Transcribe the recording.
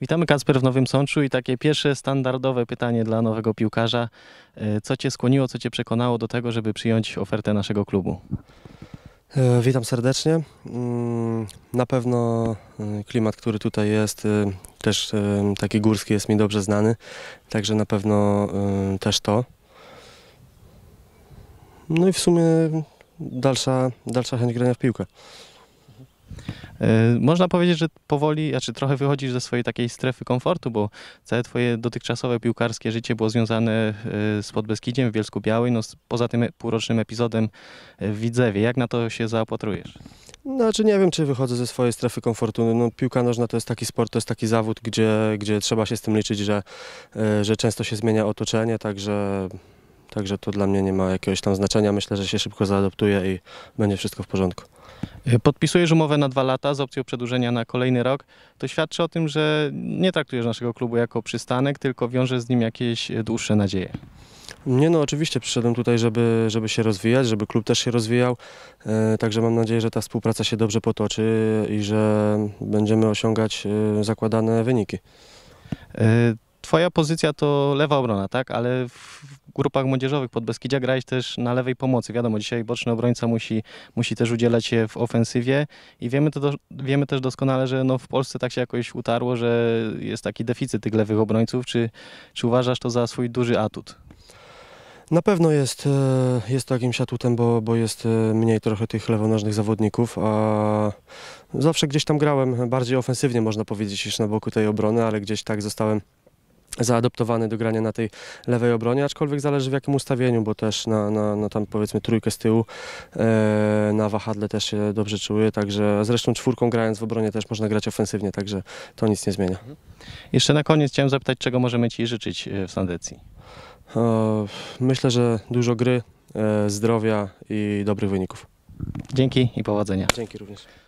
Witamy Kacper w Nowym Sączu i takie pierwsze standardowe pytanie dla nowego piłkarza. E, co Cię skłoniło, co Cię przekonało do tego, żeby przyjąć ofertę naszego klubu? E, witam serdecznie. Mm, na pewno e, klimat, który tutaj jest, też taki górski jest mi dobrze znany, także na pewno też to. No i w sumie dalsza, dalsza chęć grania w piłkę. Y, można powiedzieć, że powoli, znaczy trochę wychodzisz ze swojej takiej strefy komfortu, bo całe twoje dotychczasowe piłkarskie życie było związane y, z Podbeskidziem w Bielsku Białej, no poza tym e, półrocznym epizodem y, w Widzewie. Jak na to się zaopatrujesz? Znaczy nie wiem, czy wychodzę ze swojej strefy komfortu. No, no, piłka nożna to jest taki sport, to jest taki zawód, gdzie, gdzie trzeba się z tym liczyć, że, że często się zmienia otoczenie, także Także to dla mnie nie ma jakiegoś tam znaczenia. Myślę, że się szybko zaadoptuję i będzie wszystko w porządku. Y, podpisujesz umowę na dwa lata z opcją przedłużenia na kolejny rok. To świadczy o tym, że nie traktujesz naszego klubu jako przystanek, tylko wiążesz z nim jakieś y, dłuższe nadzieje. Nie no, oczywiście przyszedłem tutaj, żeby, żeby się rozwijać, żeby klub też się rozwijał. Y, także mam nadzieję, że ta współpraca się dobrze potoczy i że będziemy osiągać zakładane wyniki twoja pozycja to lewa obrona, tak? Ale w grupach młodzieżowych pod Beskidzia grałeś też na lewej pomocy. Wiadomo, dzisiaj boczny obrońca musi, musi też udzielać się w ofensywie i wiemy, to do, wiemy też doskonale, że no w Polsce tak się jakoś utarło, że jest taki deficyt tych lewych obrońców. Czy, czy uważasz to za swój duży atut? Na pewno jest, e, jest takim atutem, bo, bo jest e, mniej trochę tych lewonożnych zawodników, a zawsze gdzieś tam grałem bardziej ofensywnie, można powiedzieć, niż na boku tej obrony, ale gdzieś tak zostałem zaadoptowany do grania na tej lewej obronie, aczkolwiek zależy w jakim ustawieniu, bo też na, na, na tam powiedzmy trójkę z tyłu e, na wahadle też się dobrze czuły. także zresztą czwórką grając w obronie też można grać ofensywnie, także to nic nie zmienia. Mhm. Jeszcze na koniec chciałem zapytać, czego możemy Ci życzyć e, w Sandecji? E, myślę, że dużo gry, e, zdrowia i dobrych wyników. Dzięki i powodzenia. Dzięki również.